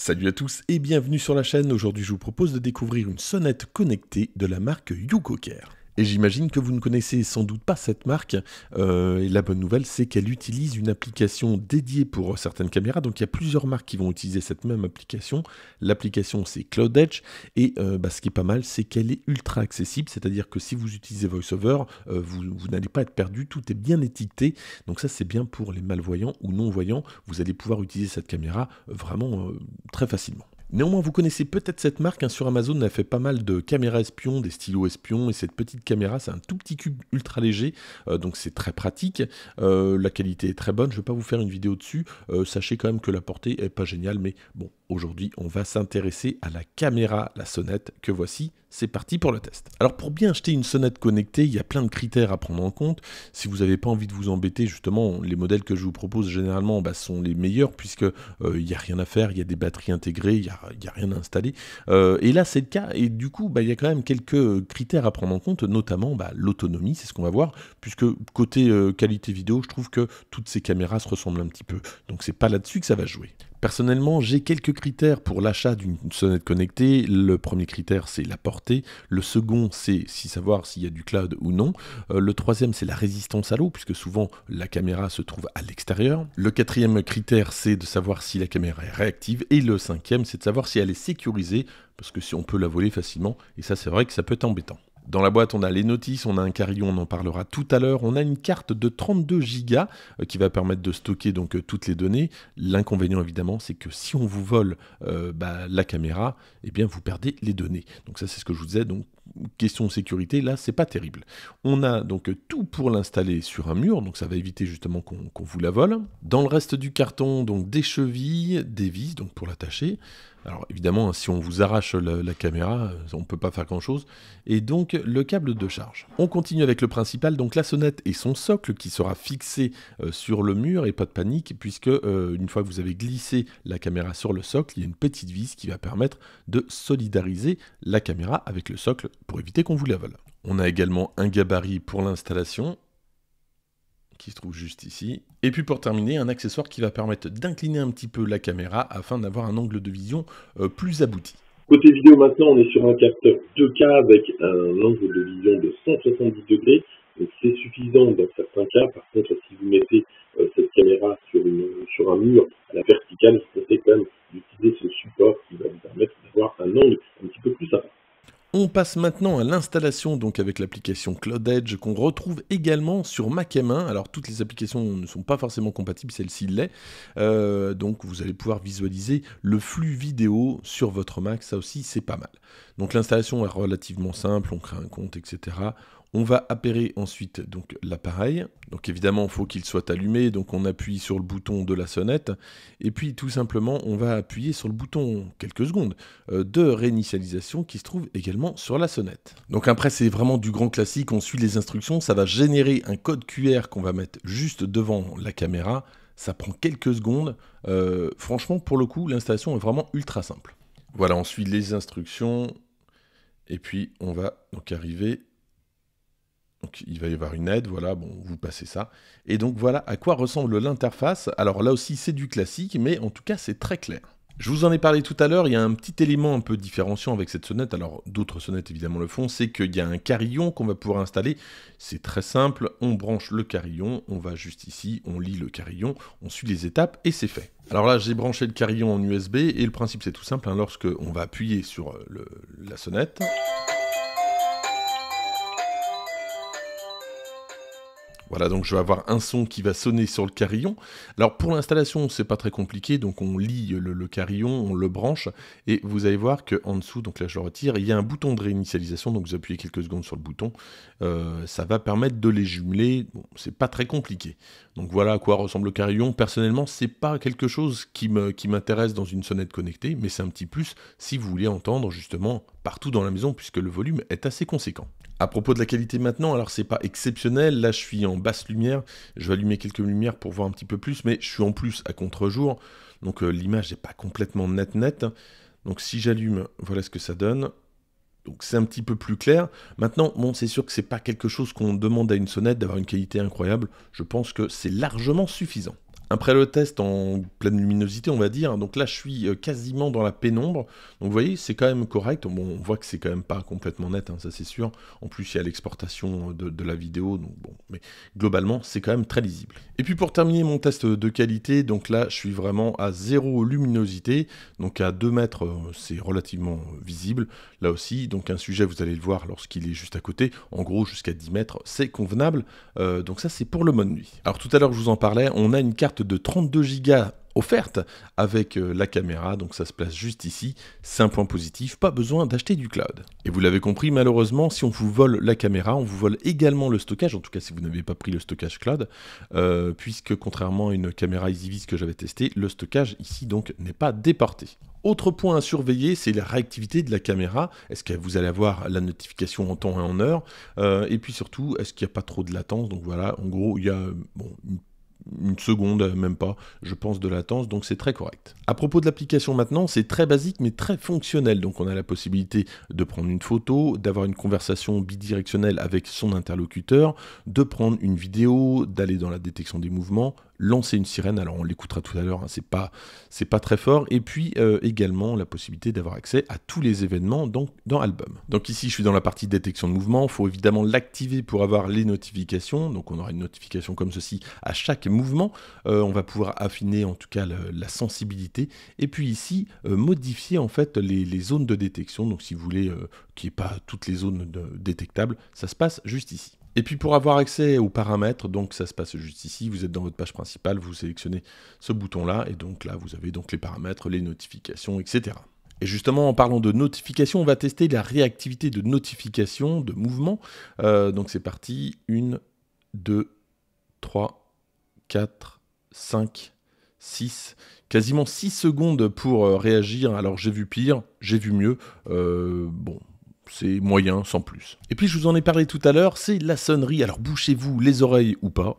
Salut à tous et bienvenue sur la chaîne. Aujourd'hui, je vous propose de découvrir une sonnette connectée de la marque YouGoCare. Et j'imagine que vous ne connaissez sans doute pas cette marque. Euh, et la bonne nouvelle, c'est qu'elle utilise une application dédiée pour certaines caméras. Donc il y a plusieurs marques qui vont utiliser cette même application. L'application, c'est Cloud Edge. Et euh, bah, ce qui est pas mal, c'est qu'elle est ultra accessible. C'est-à-dire que si vous utilisez VoiceOver, euh, vous n'allez pas être perdu. Tout est bien étiqueté. Donc ça, c'est bien pour les malvoyants ou non-voyants. Vous allez pouvoir utiliser cette caméra vraiment très facilement. Néanmoins, vous connaissez peut-être cette marque. Hein. sur Amazon, a fait pas mal de caméras espions, des stylos espions. Et cette petite caméra, c'est un tout petit cube ultra léger. Euh, donc c'est très pratique. Euh, la qualité est très bonne. Je ne vais pas vous faire une vidéo dessus. Euh, sachez quand même que la portée est pas géniale. Mais bon, Aujourd'hui, on va s'intéresser à la caméra, la sonnette, que voici, c'est parti pour le test. Alors pour bien acheter une sonnette connectée, il y a plein de critères à prendre en compte. Si vous n'avez pas envie de vous embêter, justement, les modèles que je vous propose généralement bah, sont les meilleurs, puisque euh, il n'y a rien à faire, il y a des batteries intégrées, il n'y a, rien à installer. Euh, et là, c'est le cas, et du coup, bah, il y a quand même quelques critères à prendre en compte, notamment bah, l'autonomie, c'est ce qu'on va voir, puisque côté euh, qualité vidéo, je trouve que toutes ces caméras se ressemblent un petit peu. Donc c'est pas là-dessus que ça va jouer. Personnellement, j'ai quelques critères pour l'achat d'une sonnette connectée. Le premier critère, c'est la portée. Le second, c'est savoir s'il y a du cloud ou non. Euh, le troisième, c'est la résistance à l'eau, puisque souvent la caméra se trouve à l'extérieur. Le quatrième critère, c'est de savoir si la caméra est réactive. Et le cinquième, c'est de savoir si elle est sécurisée, parce que si on peut la voler facilement, et ça c'est vrai que ça peut être embêtant. Dans la boîte, on a les notices, on a un carillon, on en parlera tout à l'heure. On a une carte de 32 go euh, qui va permettre de stocker donc euh, toutes les données. L'inconvénient évidemment, c'est que si on vous vole euh, bah, la caméra, eh bien vous perdez les données. Donc ça, c'est ce que je vous disais. Donc question sécurité, là, c'est pas terrible. On a donc tout pour l'installer sur un mur, donc ça va éviter justement qu'on vous la vole. Dans le reste du carton, donc des chevilles, des vis, donc pour l'attacher. Alors évidemment, si on vous arrache la, caméra, on ne peut pas faire grand-chose. Et donc le câble de charge. On continue avec le principal, donc la sonnette et son socle qui sera fixé euh, sur le mur et pas de panique puisque euh, une fois que vous avez glissé la caméra sur le socle, il y a une petite vis qui va permettre de solidariser la caméra avec le socle pour éviter qu'on vous la vole. On a également un gabarit pour l'installation qui se trouve juste ici. Et puis pour terminer, un accessoire qui va permettre d'incliner un petit peu la caméra afin d'avoir un angle de vision euh, plus abouti. Côté vidéo maintenant, on est sur un capteur 2K avec un angle de vision de 170 degrés. Donc c'est suffisant dans certains cas. Par contre, si vous mettez euh, cette caméra sur, un mur à la verticale, vous comptez quand même d'utiliser ce support qui va vous permettre d'avoir un angle petit on passe maintenant à l'installation donc avec l'application Cloud Edge qu'on retrouve également sur Mac M1. Alors toutes les applications ne sont pas forcément compatibles, celle-ci l'est. Euh, donc vous allez pouvoir visualiser le flux vidéo sur votre Mac, ça aussi c'est pas mal. Donc l'installation est relativement simple, on crée un compte, etc. On va appairer ensuite donc l'appareil. Donc évidemment, il faut qu'il soit allumé, donc on appuie sur le bouton de la sonnette. Et puis tout simplement, on va appuyer sur le bouton quelques secondes euh, de réinitialisation qui se trouve également sur la sonnette. Donc après c'est vraiment du grand classique, on suit les instructions, ça va générer un code QR qu'on va mettre juste devant la caméra, ça prend quelques secondes, euh, franchement pour le coup l'installation est vraiment ultra simple. Voilà, on suit les instructions et puis on va donc arriver donc il va y avoir une aide, voilà, bon, vous passez ça. Et donc voilà à quoi ressemble l'interface. Alors là aussi c'est du classique, mais en tout cas c'est très clair. Je vous en ai parlé tout à l'heure, il y a un petit élément un peu différenciant avec cette sonnette, alors d'autres sonnettes évidemment le font, c'est qu'il y a un carillon qu'on va pouvoir installer. C'est très simple, on branche le carillon, on va juste ici, on lit le carillon, on suit les étapes et c'est fait. Alors là, j'ai branché le carillon en USB et le principe c'est tout simple, lorsqu'on hein, lorsque on va appuyer sur euh, la sonnette... Voilà, donc je vais avoir un son qui va sonner sur le carillon. Alors pour l'installation, c'est pas très compliqué, donc on lit le, carillon, on le branche, et vous allez voir qu'en dessous, donc là je le retire, il y a un bouton de réinitialisation, donc vous appuyez quelques secondes sur le bouton, euh, ça va permettre de les jumeler, c'est pas très compliqué. Donc voilà à quoi ressemble le carillon. Personnellement, c'est pas quelque chose qui m'intéresse dans une sonnette connectée, mais c'est un petit plus si vous voulez entendre justement partout dans la maison, puisque le volume est assez conséquent. À propos de la qualité maintenant, alors c'est pas exceptionnel, là je suis en basse lumière, je vais allumer quelques lumières pour voir un petit peu plus, mais je suis en plus à contre-jour, donc euh, l'image n'est pas complètement nette nette, Donc si j'allume, voilà ce que ça donne. Donc c'est un petit peu plus clair. Maintenant, bon, c'est sûr que c'est pas quelque chose qu'on demande à une sonnette d'avoir une qualité incroyable. Je pense que c'est largement suffisant. Après le test en pleine luminosité, on va dire, donc là je suis euh, quasiment dans la pénombre. Donc vous voyez, c'est quand même correct. Bon, on voit que c'est quand même pas complètement net, hein, ça c'est sûr. En plus, il y a l'exportation euh, de, la vidéo, donc bon, mais globalement, c'est quand même très lisible. Et puis pour terminer mon test de qualité, donc là je suis vraiment à zéro luminosité, donc à 2 mètres, euh, c'est relativement visible. Là aussi, donc un sujet, vous allez le voir lorsqu'il est juste à côté, en gros jusqu'à 10 mètres, c'est convenable. donc ça, c'est pour le mode nuit. Alors tout à l'heure, je vous en parlais, on a une carte de 32 Go offerte avec euh, la caméra, donc ça se place juste ici. C'est un point positif, pas besoin d'acheter du cloud. Et vous l'avez compris, malheureusement, si on vous vole la caméra, on vous vole également le stockage, en tout cas si vous n'avez pas pris le stockage cloud, euh, puisque contrairement à une caméra EasyVis que j'avais testé le stockage ici donc n'est pas déporté. Autre point à surveiller, c'est la réactivité de la caméra. Est-ce que vous allez avoir la notification en temps et en heure euh, Et puis surtout, est-ce qu'il n'y a pas trop de latence Donc voilà, en gros, il y a bon, une une seconde, euh, même pas, je pense, de latence, donc c'est très correct. À propos de l'application maintenant, c'est très basique mais très fonctionnel, donc on a la possibilité de prendre une photo, d'avoir une conversation bidirectionnelle avec son interlocuteur, de prendre une vidéo, d'aller dans la détection des mouvements, lancer une sirène. Alors on l'écoutera tout à l'heure, hein, c'est pas c'est pas très fort. Et puis euh, également la possibilité d'avoir accès à tous les événements donc dans album. Donc ici je suis dans la partie détection de mouvement. Il faut évidemment l'activer pour avoir les notifications. Donc on aura une notification comme ceci à chaque mouvement. Euh, on va pouvoir affiner en tout cas la sensibilité. Et puis ici euh, modifier en fait les, zones de détection. Donc si vous voulez qu'il n'y ait pas toutes les zones détectables, ça se passe juste ici. Et puis pour avoir accès aux paramètres, donc ça se passe juste ici, vous êtes dans votre page principale, vous sélectionnez ce bouton-là, et donc là vous avez donc les paramètres, les notifications, etc. Et justement, en parlant de notification, on va tester la réactivité de notification, de mouvement. Euh, donc c'est parti, 1, 2, 3, 4, 5, 6, quasiment 6 secondes pour euh, réagir. Alors j'ai vu pire, j'ai vu mieux. Euh, bon, c'est moyen, sans plus. Et puis je vous en ai parlé tout à l'heure, c'est la sonnerie, alors bouchez-vous les oreilles ou pas.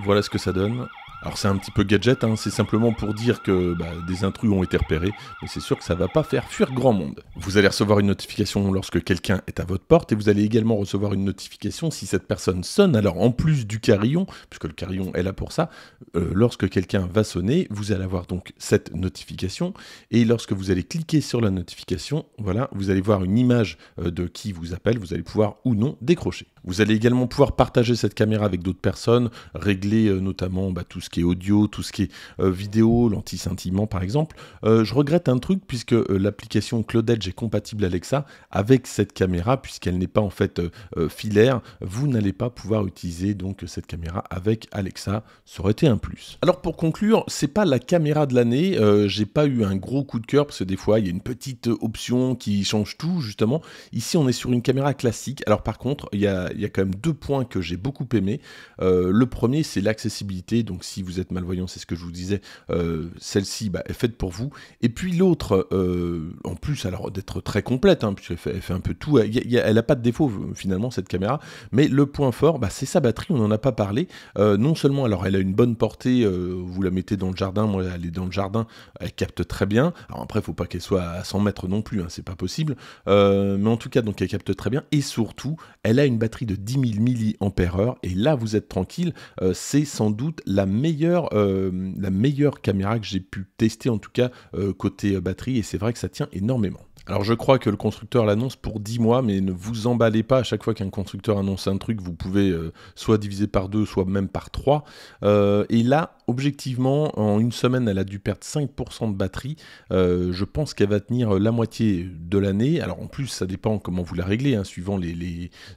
Voilà ce que ça donne. Alors c'est un petit peu gadget, hein. c'est simplement pour dire que bah, des intrus ont été repérés, mais c'est sûr que ça va pas faire fuir grand monde. Vous allez recevoir une notification lorsque quelqu'un est à votre porte et vous allez également recevoir une notification si cette personne sonne. Alors en plus du carillon, puisque le carillon est là pour ça, euh, lorsque quelqu'un va sonner, vous allez avoir donc cette notification et lorsque vous allez cliquer sur la notification, voilà, vous allez voir une image euh, de qui vous appelle, vous allez pouvoir ou non décrocher. Vous allez également pouvoir partager cette caméra avec d'autres personnes, régler euh, notamment bah, tout ce qui est audio, tout ce qui est euh, vidéo, l'anti-scintillement par exemple. Euh, je regrette un truc puisque l'application Cloud Edge est compatible Alexa avec cette caméra puisqu'elle n'est pas en fait filaire. Vous n'allez pas pouvoir utiliser donc cette caméra avec Alexa. Ça aurait été un plus. Alors pour conclure, c'est pas la caméra de l'année. J'ai pas eu un gros coup de cœur parce que des fois il y a une petite option qui change tout justement. Ici on est sur une caméra classique. Alors par contre il y a il y a quand même deux points que j'ai beaucoup aimé. Euh, le premier, c'est l'accessibilité. Donc, si vous êtes malvoyant, c'est ce que je vous disais, euh, celle-ci bah, est faite pour vous. Et puis l'autre, euh, en plus, alors d'être très complète, hein, puisqu'elle fait, elle fait un peu tout. Elle n'a pas de défaut finalement cette caméra. Mais le point fort, bah, c'est sa batterie. On n'en a pas parlé. non seulement, alors elle a une bonne portée. vous la mettez dans le jardin. Moi, elle est dans le jardin. Elle capte très bien. Alors après, faut pas qu'elle soit à 100 mètres non plus. Hein, c'est pas possible. mais en tout cas, donc elle capte très bien. Et surtout, elle a une batterie de 10 000 mAh. Et là, vous êtes tranquille. Euh, c'est sans doute la meilleure, euh, la meilleure caméra que j'ai pu tester, en tout cas, euh, côté batterie. Et c'est vrai que ça tient énormément. Alors je crois que le constructeur l'annonce pour 10 mois, mais ne vous emballez pas à chaque fois qu'un constructeur annonce un truc, vous pouvez euh, soit diviser par 2, soit même par 3. Euh, et là, objectivement, en une semaine, elle a dû perdre 5% de batterie. Euh, je pense qu'elle va tenir la moitié de l'année. Alors en plus, ça dépend comment vous la réglez, hein, suivant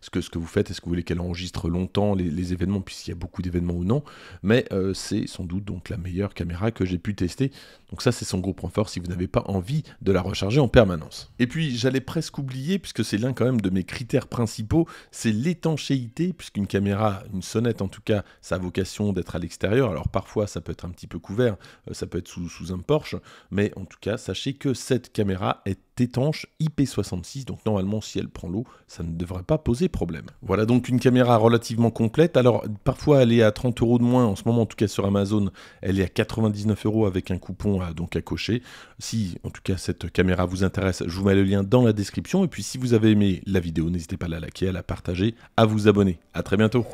ce, que, vous faites. Est-ce que vous voulez qu'elle enregistre longtemps les, les événements, puisqu'il y a beaucoup d'événements ou non. Mais c'est sans doute donc la meilleure caméra que j'ai pu tester. Donc ça, c'est son gros point fort si vous n'avez pas envie de la recharger en permanence. Et puis j'allais presque oublier, puisque c'est l'un quand même de mes critères principaux, c'est l'étanchéité, puisqu'une caméra, une sonnette en tout cas, ça a vocation d'être à l'extérieur. Alors parfois ça peut être un petit peu couvert, euh, ça peut être sous, sous un porche, mais en tout cas sachez que cette caméra est étanche IP66, donc normalement si elle prend l'eau, ça ne devrait pas poser problème. Voilà donc une caméra relativement complète, alors parfois elle est à 30 euros de moins, en ce moment en tout cas sur Amazon, elle est à 99 euros avec un coupon à, donc à cocher. Si en tout cas cette caméra vous intéresse, je vous mets le lien dans la description, et puis si vous avez aimé la vidéo, n'hésitez pas à la liker, à la partager, à vous abonner. à très bientôt